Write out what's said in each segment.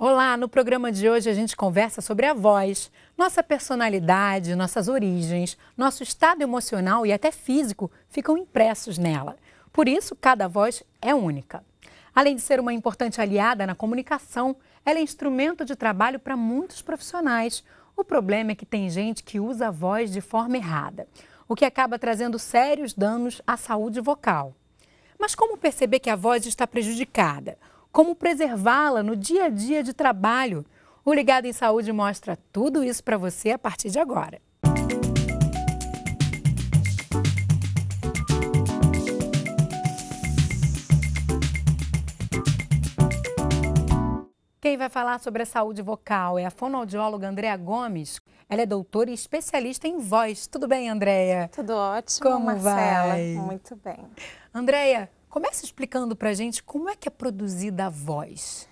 Olá, no programa de hoje a gente conversa sobre a voz, nossa personalidade, nossas origens, nosso estado emocional e até físico ficam impressos nela. Por isso, cada voz é única. Além de ser uma importante aliada na comunicação, ela é instrumento de trabalho para muitos profissionais. O problema é que tem gente que usa a voz de forma errada, o que acaba trazendo sérios danos à saúde vocal. Mas como perceber que a voz está prejudicada? como preservá-la no dia a dia de trabalho. O Ligado em Saúde mostra tudo isso para você a partir de agora. Quem vai falar sobre a saúde vocal é a fonoaudióloga Andréa Gomes. Ela é doutora e especialista em voz. Tudo bem, Andréa? Tudo ótimo, Como Marcela. Vai? Muito bem. Andréa, Começa explicando para a gente como é que é produzida a voz.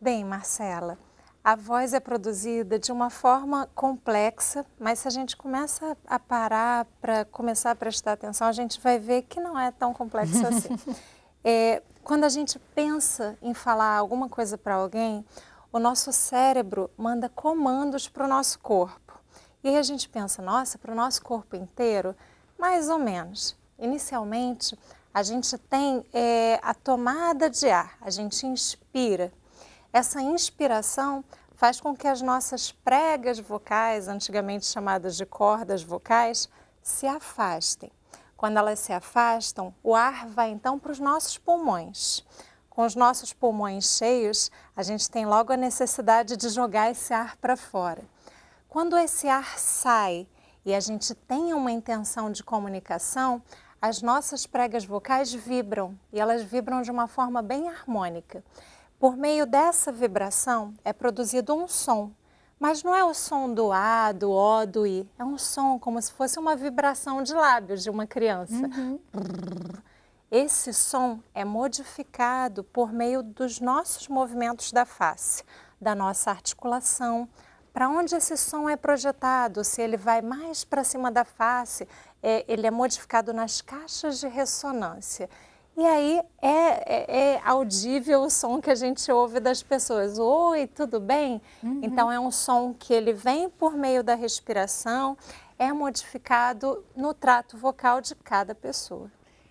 Bem, Marcela, a voz é produzida de uma forma complexa, mas se a gente começa a parar para começar a prestar atenção, a gente vai ver que não é tão complexo assim. é, quando a gente pensa em falar alguma coisa para alguém, o nosso cérebro manda comandos para o nosso corpo. E aí a gente pensa, nossa, para o nosso corpo inteiro, mais ou menos. Inicialmente, a gente tem é, a tomada de ar, a gente inspira. Essa inspiração faz com que as nossas pregas vocais, antigamente chamadas de cordas vocais, se afastem. Quando elas se afastam, o ar vai então para os nossos pulmões. Com os nossos pulmões cheios, a gente tem logo a necessidade de jogar esse ar para fora. Quando esse ar sai e a gente tem uma intenção de comunicação, as nossas pregas vocais vibram e elas vibram de uma forma bem harmônica. Por meio dessa vibração é produzido um som, mas não é o som do A, do O, do I. É um som como se fosse uma vibração de lábios de uma criança. Uhum. Esse som é modificado por meio dos nossos movimentos da face, da nossa articulação, para onde esse som é projetado, se ele vai mais para cima da face, é, ele é modificado nas caixas de ressonância. E aí é, é, é, audível o som que a gente ouve das pessoas. Oi, tudo bem? Uhum. Então é um som que ele vem por meio da respiração, é modificado no trato vocal de cada pessoa.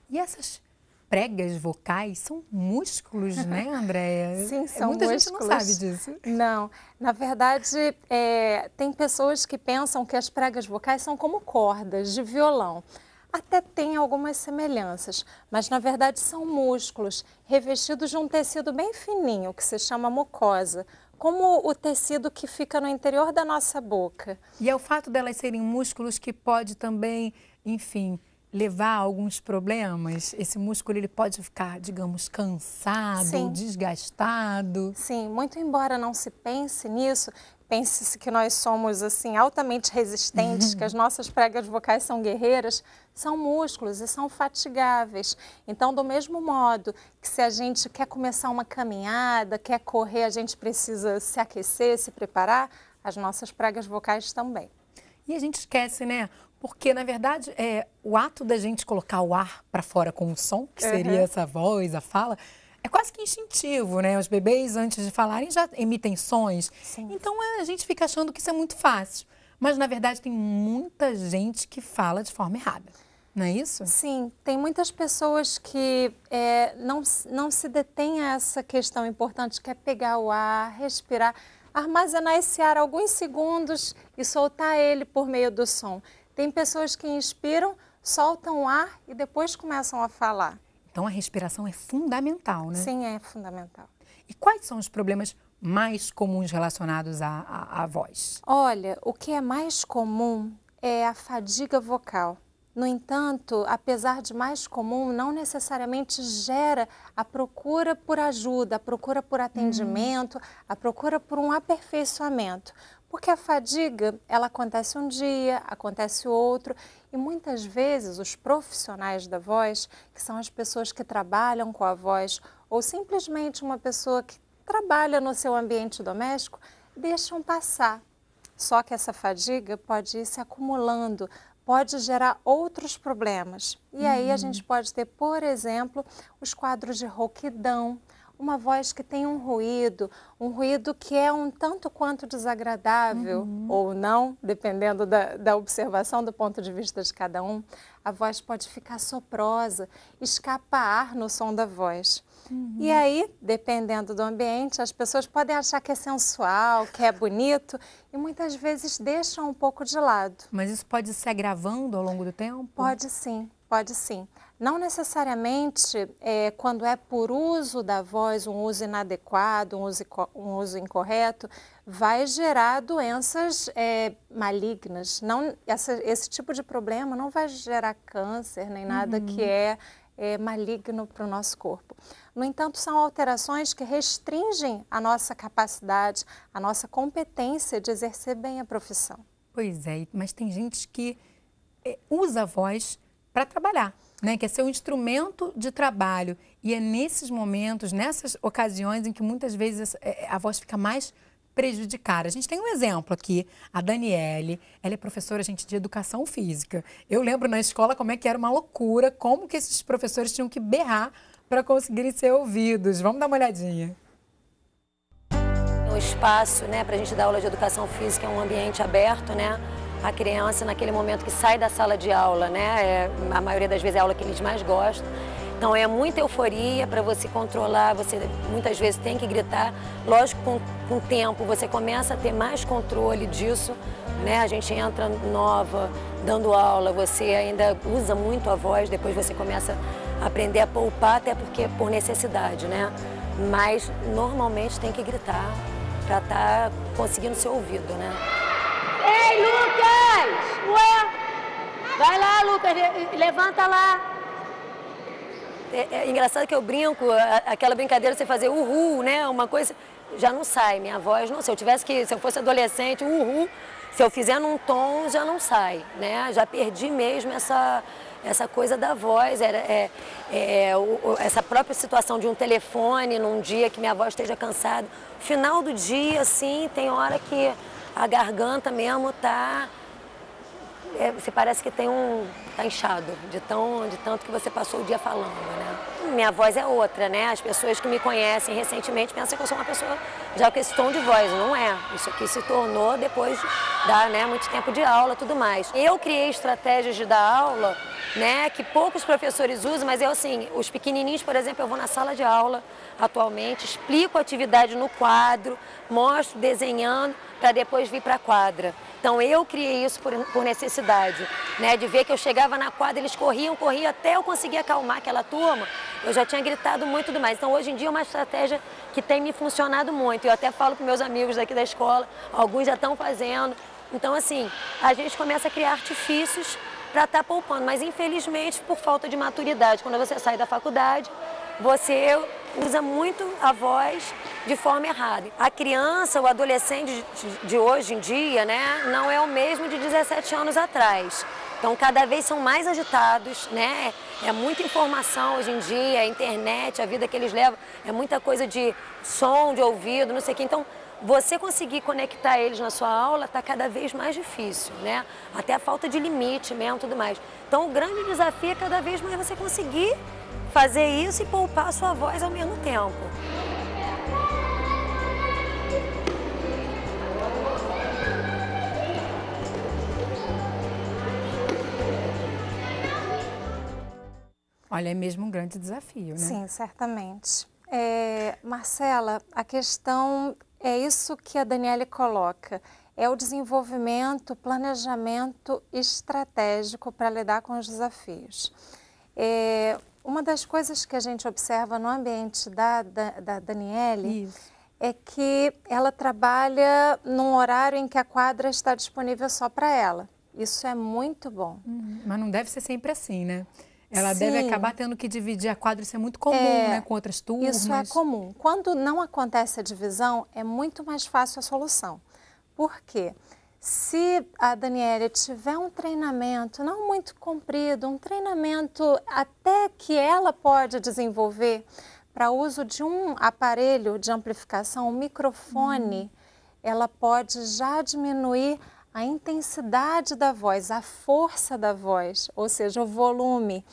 E essas pregas vocais são músculos, né, Andréia? Sim, são Muita músculos. Muita gente não sabe disso. Não, na verdade, é, tem pessoas que pensam que as pregas vocais são como cordas de violão. Até tem algumas semelhanças, mas na verdade são músculos revestidos de um tecido bem fininho que se chama mucosa, como o tecido que fica no interior da nossa boca. E é o fato delas serem músculos que pode também, enfim, levar a alguns problemas? Esse músculo ele pode ficar, digamos, cansado, Sim. desgastado? Sim, muito embora não se pense nisso, pense-se que nós somos assim altamente resistentes, que as nossas pregas vocais são guerreiras, são músculos e são fatigáveis. Então, do mesmo modo que se a gente quer começar uma caminhada, quer correr, a gente precisa se aquecer, se preparar, as nossas pregas vocais também. E a gente esquece, né? Porque, na verdade, é, o ato da gente colocar o ar para fora com o som, que seria uhum. essa voz, a fala, é quase que instintivo, né? Os bebês, antes de falarem, já emitem sons. Sim. Então, é, a gente fica achando que isso é muito fácil. Mas, na verdade, tem muita gente que fala de forma errada. Não é isso? Sim, tem muitas pessoas que é, não, não se detêm a essa questão importante, que é pegar o ar, respirar, armazenar esse ar alguns segundos e soltar ele por meio do som. Tem pessoas que inspiram, soltam o ar e depois começam a falar. Então a respiração é fundamental, né? Sim, é fundamental. E quais são os problemas mais comuns relacionados à, à, à voz? Olha, o que é mais comum é a fadiga vocal. No entanto, apesar de mais comum, não necessariamente gera a procura por ajuda, a procura por atendimento, hum. a procura por um aperfeiçoamento. Porque a fadiga, ela acontece um dia, acontece outro, e muitas vezes os profissionais da voz, que são as pessoas que trabalham com a voz, ou simplesmente uma pessoa que trabalha no seu ambiente doméstico, deixam passar. Só que essa fadiga pode ir se acumulando, pode gerar outros problemas. E aí a hum. gente pode ter, por exemplo, os quadros de rouquidão, uma voz que tem um ruído, um ruído que é um tanto quanto desagradável uhum. ou não, dependendo da, da observação, do ponto de vista de cada um. A voz pode ficar soprosa, escapa ar no som da voz. Uhum. E aí, dependendo do ambiente, as pessoas podem achar que é sensual, que é bonito e muitas vezes deixam um pouco de lado. Mas isso pode se agravando ao longo do tempo? Pode sim, pode sim. Não necessariamente é, quando é por uso da voz, um uso inadequado, um uso, um uso incorreto, vai gerar doenças é, malignas. Não, essa, esse tipo de problema não vai gerar câncer nem nada uhum. que é, é maligno para o nosso corpo. No entanto, são alterações que restringem a nossa capacidade, a nossa competência de exercer bem a profissão. Pois é, mas tem gente que é, usa a voz para trabalhar, né? que é seu instrumento de trabalho. E é nesses momentos, nessas ocasiões em que muitas vezes é, é, a voz fica mais prejudicada. A gente tem um exemplo aqui, a Daniele, ela é professora, gente, de educação física. Eu lembro na escola como é que era uma loucura, como que esses professores tinham que berrar para conseguirem ser ouvidos. Vamos dar uma olhadinha. O espaço, né, para a gente dar aula de educação física é um ambiente aberto, né, a criança naquele momento que sai da sala de aula, né? É, a maioria das vezes é a aula que eles mais gostam. Então é muita euforia para você controlar, você muitas vezes tem que gritar. Lógico, com, com o tempo você começa a ter mais controle disso, né? A gente entra nova, dando aula, você ainda usa muito a voz, depois você começa a aprender a poupar, até porque por necessidade, né? Mas normalmente tem que gritar para estar tá conseguindo ser ouvido, né? Ei, Lucas! Ué? Vai lá, Lucas, levanta lá. É, é engraçado que eu brinco, aquela brincadeira de você fazer uhul, né? Uma coisa. Já não sai, minha voz não. Se eu tivesse que. Se eu fosse adolescente, uhul. Se eu fizer num tom, já não sai, né? Já perdi mesmo essa essa coisa da voz, era, é, é, é essa própria situação de um telefone num dia que minha voz esteja cansada. Final do dia, assim, tem hora que a garganta mesmo tá. É, você parece que tem um, tá inchado, de, tão, de tanto que você passou o dia falando, né? Minha voz é outra, né? As pessoas que me conhecem recentemente pensam que eu sou uma pessoa já com esse tom de voz, não é. Isso aqui se tornou depois da, né, muito tempo de aula tudo mais. Eu criei estratégias de dar aula, né, que poucos professores usam, mas eu assim, os pequenininhos, por exemplo, eu vou na sala de aula atualmente, explico a atividade no quadro, mostro desenhando para depois vir para a quadra. Então eu criei isso por, por necessidade, né, de ver que eu chegava chegava na quadra, eles corriam, corriam, até eu conseguir acalmar aquela turma, eu já tinha gritado muito demais. Então, hoje em dia é uma estratégia que tem me funcionado muito. Eu até falo com meus amigos daqui da escola, alguns já estão fazendo. Então, assim, a gente começa a criar artifícios para estar tá poupando, mas infelizmente por falta de maturidade. Quando você sai da faculdade, você usa muito a voz de forma errada. A criança, o adolescente de hoje em dia, né, não é o mesmo de 17 anos atrás. Então, cada vez são mais agitados, né? É muita informação hoje em dia, a internet, a vida que eles levam, é muita coisa de som, de ouvido, não sei o quê. Então, você conseguir conectar eles na sua aula está cada vez mais difícil, né? Até a falta de limite mesmo, tudo mais. Então, o grande desafio é cada vez mais você conseguir fazer isso e poupar a sua voz ao mesmo tempo. Olha, é mesmo um grande desafio, né? Sim, certamente. É, Marcela, a questão é isso que a Daniele coloca. É o desenvolvimento, planejamento estratégico para lidar com os desafios. É, uma das coisas que a gente observa no ambiente da, da, da Daniele isso. é que ela trabalha num horário em que a quadra está disponível só para ela. Isso é muito bom. Uhum. Mas não deve ser sempre assim, né? Ela Sim. deve acabar tendo que dividir a quadra, isso é muito comum, é, né, com outras turmas. Isso é comum. Quando não acontece a divisão, é muito mais fácil a solução. Por quê? Se a Daniela tiver um treinamento não muito comprido, um treinamento até que ela pode desenvolver para uso de um aparelho de amplificação, um microfone, hum. ela pode já diminuir a intensidade da voz, a força da voz, ou seja, o volume.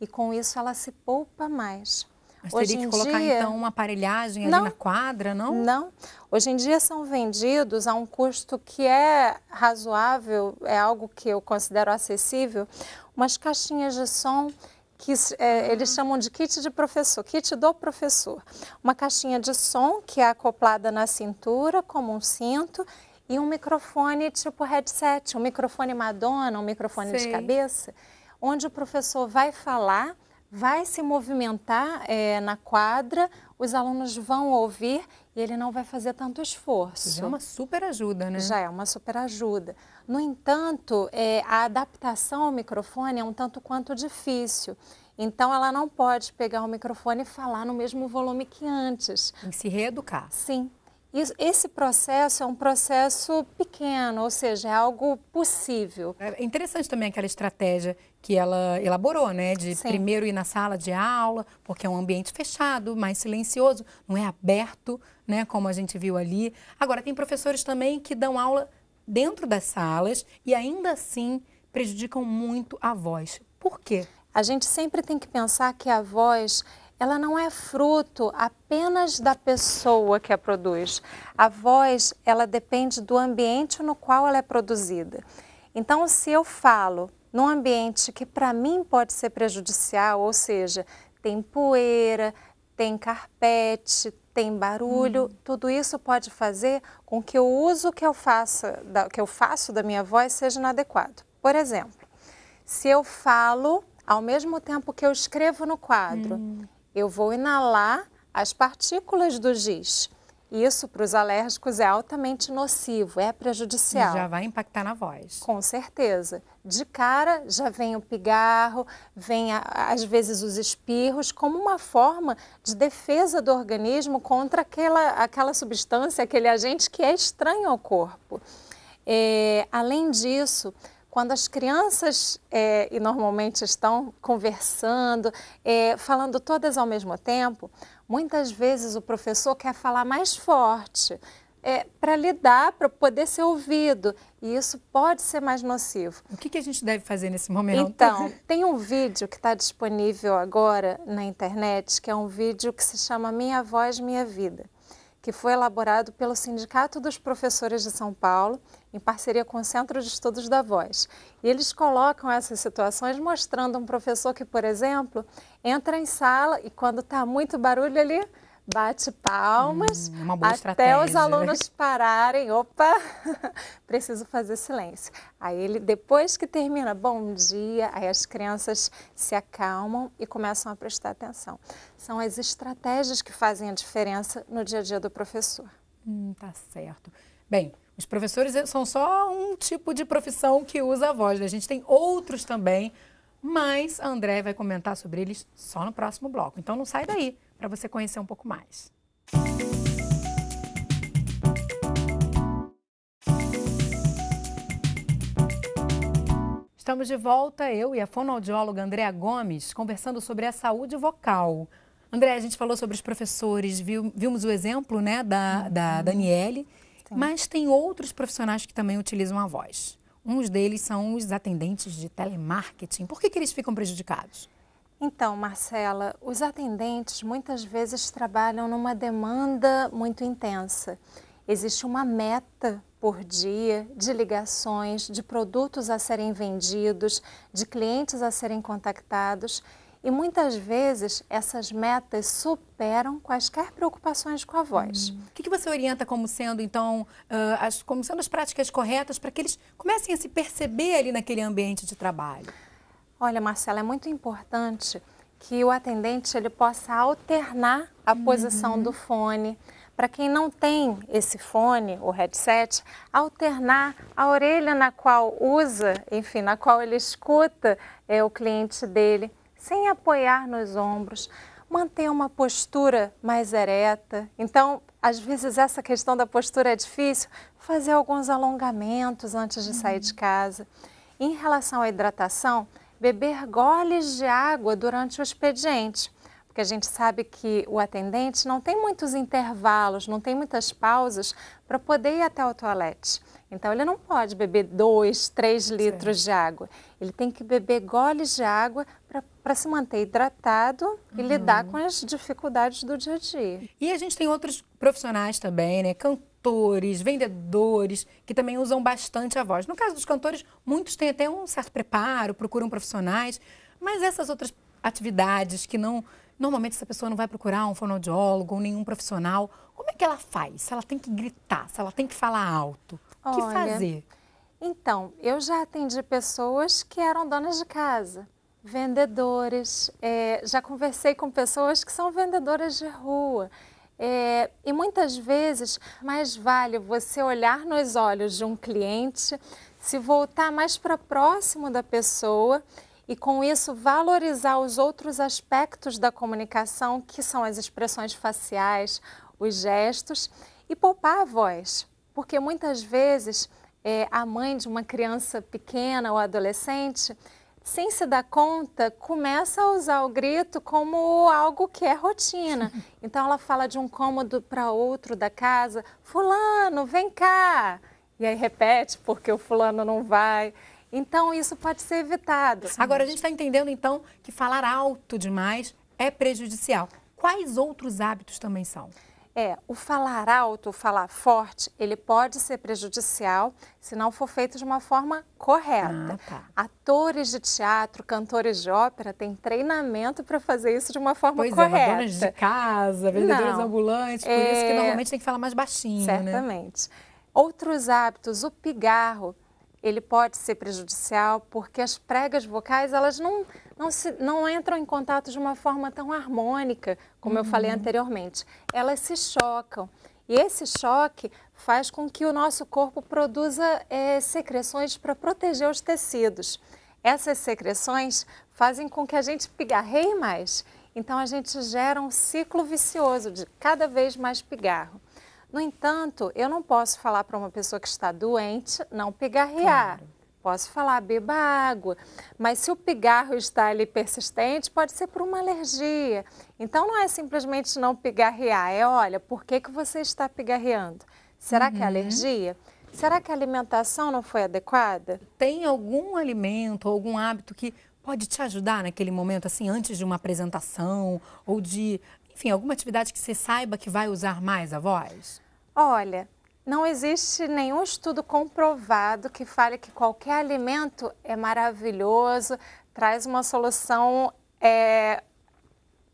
E com isso ela se poupa mais. Mas Hoje teria que colocar dia, então uma aparelhagem não, ali na quadra, não? Não. Hoje em dia são vendidos a um custo que é razoável, é algo que eu considero acessível, umas caixinhas de som que é, eles chamam de kit de professor, kit do professor. Uma caixinha de som que é acoplada na cintura, como um cinto, e um microfone tipo headset, um microfone Madonna, um microfone Sim. de cabeça, onde o professor vai falar, vai se movimentar é, na quadra, os alunos vão ouvir e ele não vai fazer tanto esforço. Já é uma super ajuda, né? Já é uma super ajuda. No entanto, é, a adaptação ao microfone é um tanto quanto difícil. Então, ela não pode pegar o microfone e falar no mesmo volume que antes. Tem que se reeducar. Sim, isso, esse processo é um processo pequeno, ou seja, é algo possível. É, é interessante também aquela estratégia que ela elaborou, né? De Sim. primeiro ir na sala de aula, porque é um ambiente fechado, mais silencioso, não é aberto, né? Como a gente viu ali. Agora, tem professores também que dão aula dentro das salas e ainda assim prejudicam muito a voz. Por quê? A gente sempre tem que pensar que a voz ela não é fruto apenas da pessoa que a produz. A voz, ela depende do ambiente no qual ela é produzida. Então, se eu falo num ambiente que para mim pode ser prejudicial, ou seja, tem poeira, tem carpete, tem barulho, hum. tudo isso pode fazer com que o uso que eu faça, da, que eu faço da minha voz seja inadequado. Por exemplo, se eu falo ao mesmo tempo que eu escrevo no quadro, hum eu vou inalar as partículas do giz. Isso para os alérgicos é altamente nocivo, é prejudicial. Já vai impactar na voz. Com certeza. De cara já vem o pigarro, vem a, às vezes os espirros, como uma forma de defesa do organismo contra aquela, aquela substância, aquele agente que é estranho ao corpo. É, além disso, quando as crianças, é, e normalmente estão conversando, é, falando todas ao mesmo tempo, muitas vezes o professor quer falar mais forte. É, para lidar, para poder ser ouvido. E isso pode ser mais nocivo. O que, que a gente deve fazer nesse momento? Então, tem um vídeo que está disponível agora na internet, que é um vídeo que se chama Minha Voz, Minha Vida que foi elaborado pelo Sindicato dos Professores de São Paulo, em parceria com o Centro de Estudos da Voz. E eles colocam essas situações mostrando um professor que, por exemplo, entra em sala e quando está muito barulho ali, bate palmas hum, até estratégia. os né? alunos pararem. Opa, preciso fazer silêncio. Aí ele, depois que termina, bom dia, aí as crianças se acalmam e começam a prestar atenção. São as estratégias que fazem a diferença no dia a dia do professor. Hum, tá certo. Bem, os professores eh, são só um tipo de profissão que usa a voz, né? A gente tem outros também, mas a André vai comentar sobre eles só no próximo bloco. Então não sai daí para você conhecer um pouco mais. Estamos de volta, eu e a fonoaudióloga Andréa Gomes, conversando sobre a saúde vocal. Andréa, a gente falou sobre os professores, viu, vimos o exemplo né, da, da uhum. Daniele, Sim. Tá. mas tem outros profissionais que também utilizam a voz. Uns deles são os atendentes de telemarketing. Por que, que eles ficam prejudicados? Então, Marcela, os atendentes muitas vezes trabalham numa demanda muito intensa. Existe uma meta por dia de ligações, de produtos a serem vendidos, de clientes a serem contactados. E muitas vezes essas metas superam quaisquer preocupações com a voz. Hum. O que, você orienta como sendo, então, ah, as, como sendo as práticas corretas para que eles comecem a se perceber ali naquele ambiente de trabalho? Olha, Marcela, é muito importante que o atendente ele possa alternar a uhum. posição do uhum. fone. Para quem não tem esse fone, o headset, alternar a orelha na qual usa, enfim, na qual ele escuta é, o cliente dele, sem apoiar nos ombros, manter uma postura mais ereta. Então, às vezes essa questão da postura é difícil, fazer alguns alongamentos antes de uhum. sair de uhum. casa. Em relação à hidratação, beber goles de água durante o expediente, porque a gente sabe que o atendente não tem muitos intervalos, não tem muitas pausas para poder ir até o toalete. Então, ele não pode beber 2, 3 litros Sim. de água. Ele tem que beber goles de água para se manter hidratado uhum. e lidar com as dificuldades do dia a dia. E a gente tem outros profissionais também, né? cantores, vendedores, que também usam bastante a voz. No caso dos cantores, muitos têm até um certo preparo, procuram profissionais, mas essas outras atividades que não. Normalmente essa pessoa não vai procurar um fonoaudiólogo ou nenhum profissional. Como é que ela faz? Se ela tem que gritar, se ela tem que falar alto, o que fazer? Então, eu já atendi pessoas que eram donas de casa, vendedores, é, já conversei com pessoas que são vendedoras de rua, é, e muitas vezes, mais vale você olhar nos olhos de um cliente, se voltar mais para próximo da pessoa e, com isso, valorizar os outros aspectos da comunicação, que são as expressões faciais, os gestos, e poupar a voz, porque muitas vezes é, a mãe de uma criança pequena ou adolescente sem se dar conta, começa a usar o grito como algo que é rotina. Então ela fala de um cômodo para outro da casa: Fulano, vem cá! E aí repete porque o fulano não vai. Então isso pode ser evitado. Sim. Agora a gente está entendendo então que falar alto demais é prejudicial. Quais outros hábitos também são? É, o falar alto, o falar forte, ele pode ser prejudicial se não for feito de uma forma correta. Ah, tá. Atores de teatro, cantores de ópera têm treinamento para fazer isso de uma forma pois é, correta. Pois é, donas de casa, vendedores não, ambulantes, por é... isso que é. normalmente tem que falar mais baixinho, né? Certamente. Né? Outros hábitos, o pigarro ele pode ser prejudicial porque as pregas vocais elas não, não, se, não entram em contato de uma forma tão harmônica, como uhum. eu falei uhum. anteriormente. Elas se chocam. E esse choque faz com que o nosso corpo produza é, secreções para proteger os tecidos. Essas secreções fazem com que a gente pigarreie mais. Então a gente gera um ciclo vicioso de cada vez mais pigarro. No entanto, eu não posso falar para uma pessoa que está doente não pigarrear. Claro. Posso falar, beba água, mas se o pigarro está ali persistente, pode ser por uma alergia. Então não é simplesmente não pigarrear, é olha, por que, que você está pigarreando? Será uhum. que é uhum. alergia? Será que a alimentação não foi adequada? Tem algum alimento, algum hábito que pode te ajudar naquele momento, assim, antes de uma apresentação ou de, enfim, alguma atividade que você saiba que vai usar mais a voz? Olha, não existe nenhum estudo comprovado que fale que qualquer alimento é maravilhoso, traz uma solução é,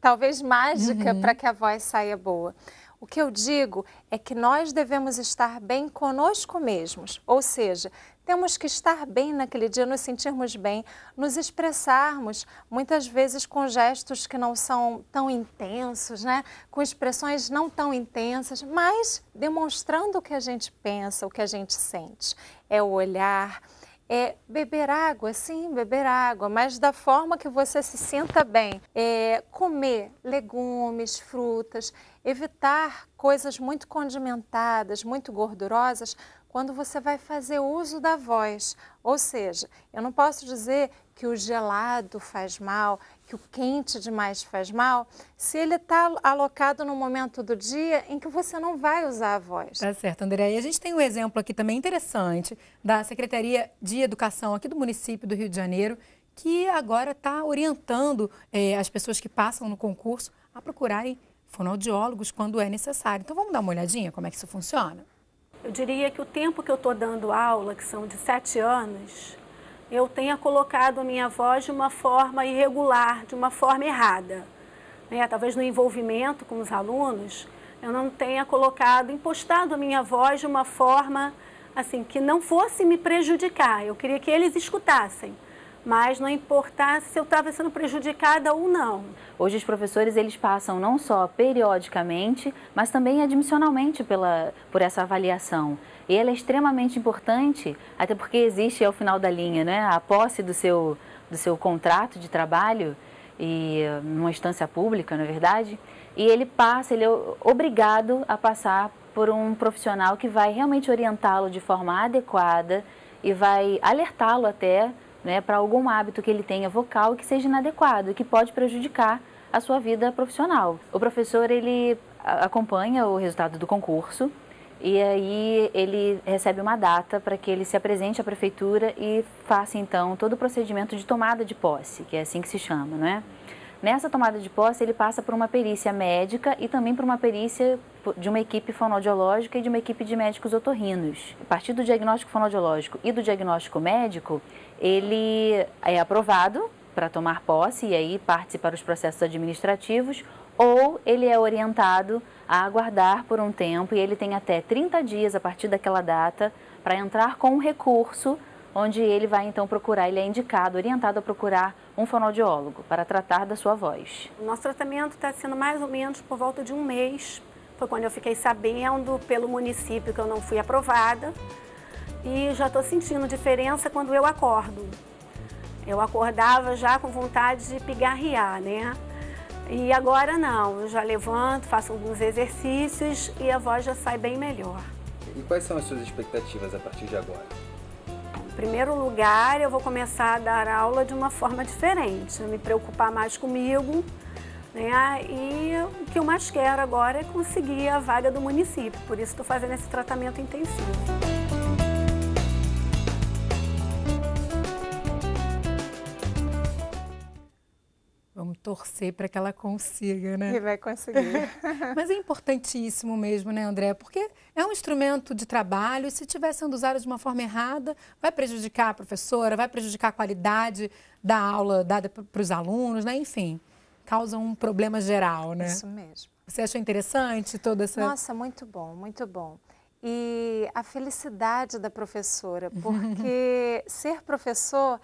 talvez mágica uhum. para que a voz saia boa. O que eu digo é que nós devemos estar bem conosco mesmos, ou seja, temos que estar bem naquele dia, nos sentirmos bem, nos expressarmos, muitas vezes com gestos que não são tão intensos, né? com expressões não tão intensas, mas demonstrando o que a gente pensa, o que a gente sente. É o olhar, é beber água, sim, beber água, mas da forma que você se sinta bem. É comer legumes, frutas, evitar coisas muito condimentadas, muito gordurosas, quando você vai fazer uso da voz. Ou seja, eu não posso dizer que o gelado faz mal, que o quente demais faz mal, se ele está alocado no momento do dia em que você não vai usar a voz. Tá certo, André. E a gente tem um exemplo aqui também interessante da Secretaria de Educação aqui do município do Rio de Janeiro, que agora está orientando eh, as pessoas que passam no concurso a procurarem fonoaudiólogos quando é necessário. Então vamos dar uma olhadinha como é que isso funciona? Eu diria que o tempo que eu estou dando aula, que são de sete anos, eu tenha colocado a minha voz de uma forma irregular, de uma forma errada. Né? Talvez no envolvimento com os alunos, eu não tenha colocado, impostado a minha voz de uma forma assim que não fosse me prejudicar. Eu queria que eles escutassem mas não importar se eu estava sendo prejudicada ou não. Hoje os professores eles passam não só periodicamente, mas também admissionalmente pela, por essa avaliação. E ela é extremamente importante, até porque existe ao é final da linha, né, a posse do seu, do seu contrato de trabalho e numa instância pública, na é verdade, e ele passa, ele é obrigado a passar por um profissional que vai realmente orientá-lo de forma adequada e vai alertá-lo até né, para algum hábito que ele tenha vocal que seja inadequado e que pode prejudicar a sua vida profissional. O professor ele acompanha o resultado do concurso e aí ele recebe uma data para que ele se apresente à prefeitura e faça então todo o procedimento de tomada de posse, que é assim que se chama, não é? Nessa tomada de posse, ele passa por uma perícia médica e também por uma perícia de uma equipe fonodiológica e de uma equipe de médicos otorrinos. A partir do diagnóstico fonodiológico e do diagnóstico médico, ele é aprovado para tomar posse e aí parte para os processos administrativos ou ele é orientado a aguardar por um tempo e ele tem até 30 dias a partir daquela data para entrar com um recurso onde ele vai então procurar, ele é indicado, orientado a procurar um fonoaudiólogo para tratar da sua voz. O nosso tratamento está sendo mais ou menos por volta de um mês foi quando eu fiquei sabendo pelo município que eu não fui aprovada e já estou sentindo diferença quando eu acordo. Eu acordava já com vontade de pigarrear, né? E agora não, eu já levanto, faço alguns exercícios e a voz já sai bem melhor. E quais são as suas expectativas a partir de agora? Em primeiro lugar, eu vou começar a dar aula de uma forma diferente, me preocupar mais comigo, né? E o que eu mais quero agora é conseguir a vaga do município, por isso estou fazendo esse tratamento intensivo. Vamos torcer para que ela consiga, né? E vai conseguir. Mas é importantíssimo mesmo, né, André? Porque é um instrumento de trabalho e se estiver sendo usado de uma forma errada, vai prejudicar a professora, vai prejudicar a qualidade da aula dada para os alunos, né? Enfim causa um problema geral, né? Isso mesmo. Você achou interessante toda essa. Nossa, muito bom, muito bom. E a felicidade da professora, uhum. porque ser professor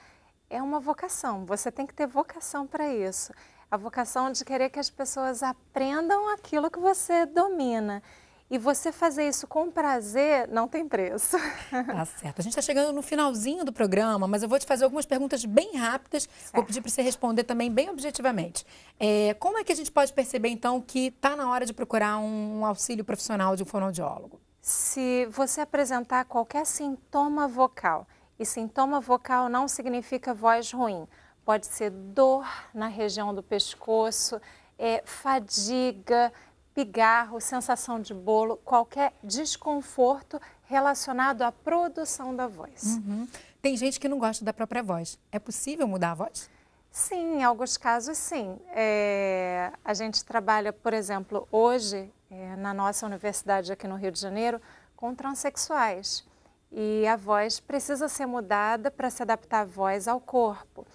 é uma vocação, você tem que ter vocação para isso. A vocação de querer que as pessoas aprendam aquilo que você domina. E você fazer isso com prazer não tem preço. Tá certo. A gente está chegando no finalzinho do programa, mas eu vou te fazer algumas perguntas bem rápidas. Certo. Vou pedir para você responder também bem objetivamente. É, como é que a gente pode perceber, então, que está na hora de procurar um auxílio profissional de um fonoaudiólogo? Se você apresentar qualquer sintoma vocal, e sintoma vocal não significa voz ruim, pode ser dor na região do pescoço, é, fadiga, pigarro, sensação de bolo, qualquer desconforto relacionado à produção da voz. Uhum. Tem gente que não gosta da própria voz. É possível mudar a voz? Sim, em alguns casos sim. É, a gente trabalha, por exemplo, hoje é, na nossa universidade aqui no Rio de Janeiro com transexuais. E a voz precisa ser mudada para se adaptar a voz ao corpo.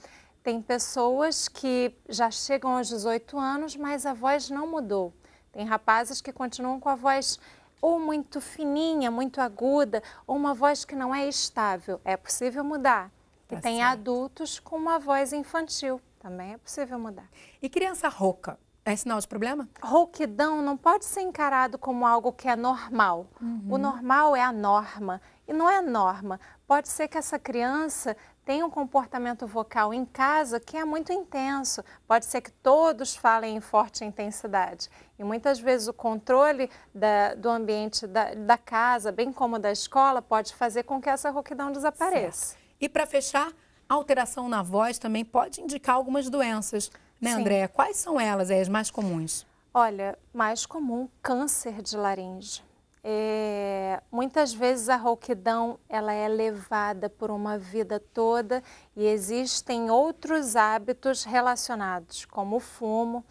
Tem pessoas que já chegam aos 18 anos, mas a voz não mudou. Tem rapazes que continuam com a voz ou muito fininha, muito aguda, ou uma voz que não é estável. É possível mudar. Tá e tem certo. adultos com uma voz infantil. Também é possível mudar. E criança rouca? É sinal de problema? Rouquidão não pode ser encarado como algo que é normal. Uhum. O normal é a norma. E não é norma. Pode ser que essa criança tem um comportamento vocal em casa que é muito intenso. Pode ser que todos falem em forte intensidade. E muitas vezes o controle da, do ambiente da, da, casa, bem como da escola, pode fazer com que essa rouquidão desapareça. Certo. E para fechar, a alteração na voz também pode indicar algumas doenças, né, Andréa? Quais são elas, é as mais comuns? Olha, mais comum, câncer de laringe é, muitas vezes a rouquidão ela é levada por uma vida toda e existem outros hábitos relacionados, como o fumo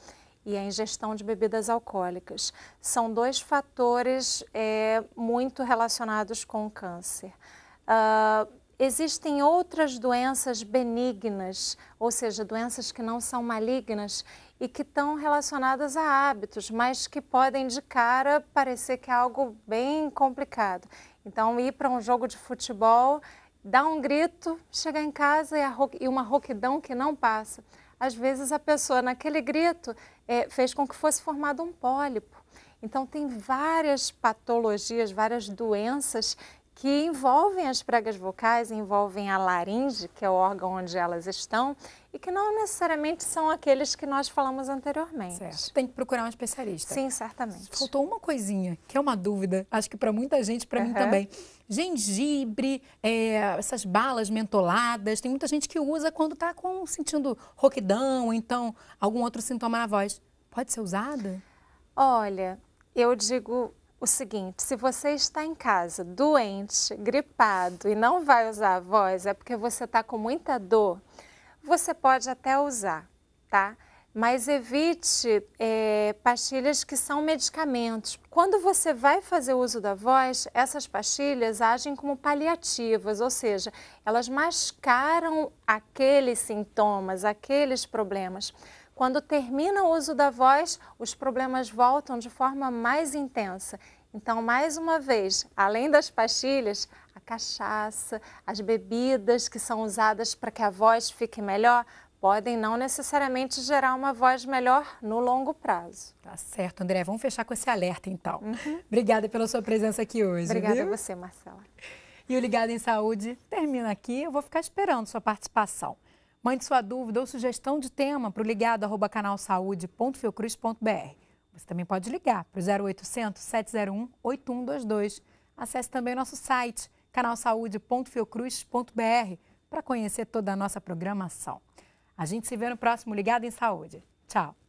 e a ingestão de bebidas alcoólicas. São dois fatores é, muito relacionados com o câncer. Uh, existem outras doenças benignas, ou seja, doenças que não são malignas e que estão relacionadas a hábitos, mas que podem de cara parecer que é algo bem complicado. Então, ir para um jogo de futebol, dar um grito, chegar em casa e, e uma rouquidão que não passa. Às vezes, a pessoa, naquele grito, é, fez com que fosse formado um pólipo. Então, tem várias patologias, várias doenças que envolvem as pregas vocais, envolvem a laringe, que é o órgão onde elas estão, e que não necessariamente são aqueles que nós falamos anteriormente. Certo. Tem que procurar um especialista. Sim, certamente. Faltou uma coisinha, que é uma dúvida, acho que para muita gente, para uhum. mim também. Gengibre, é, essas balas mentoladas, tem muita gente que usa quando está sentindo roquidão, ou então algum outro sintoma na voz. Pode ser usada? Olha, eu digo o seguinte: se você está em casa doente, gripado e não vai usar a voz, é porque você está com muita dor. Você pode até usar, tá? Mas evite é, pastilhas que são medicamentos. Quando você vai fazer uso da voz, essas pastilhas agem como paliativas, ou seja, elas mascaram aqueles sintomas, aqueles problemas. Quando termina o uso da voz, os problemas voltam de forma mais intensa. Então, mais uma vez, além das pastilhas, a cachaça, as bebidas que são usadas para que a voz fique melhor, podem não necessariamente gerar uma voz melhor no longo prazo. Tá certo, André. Vamos fechar com esse alerta, então. Uhum. Obrigada pela sua presença aqui hoje. Obrigada viu? a você, Marcela. E o Ligado em Saúde termina aqui. Eu vou ficar esperando sua participação. Mande sua dúvida ou sugestão de tema para o Ligado@canalsaude.fiocruz.br. Você também pode ligar para o 0800 701 8122. Acesse também nosso site canalsaude.fiocruz.br para conhecer toda a nossa programação. A gente se vê no próximo Ligado em Saúde. Tchau!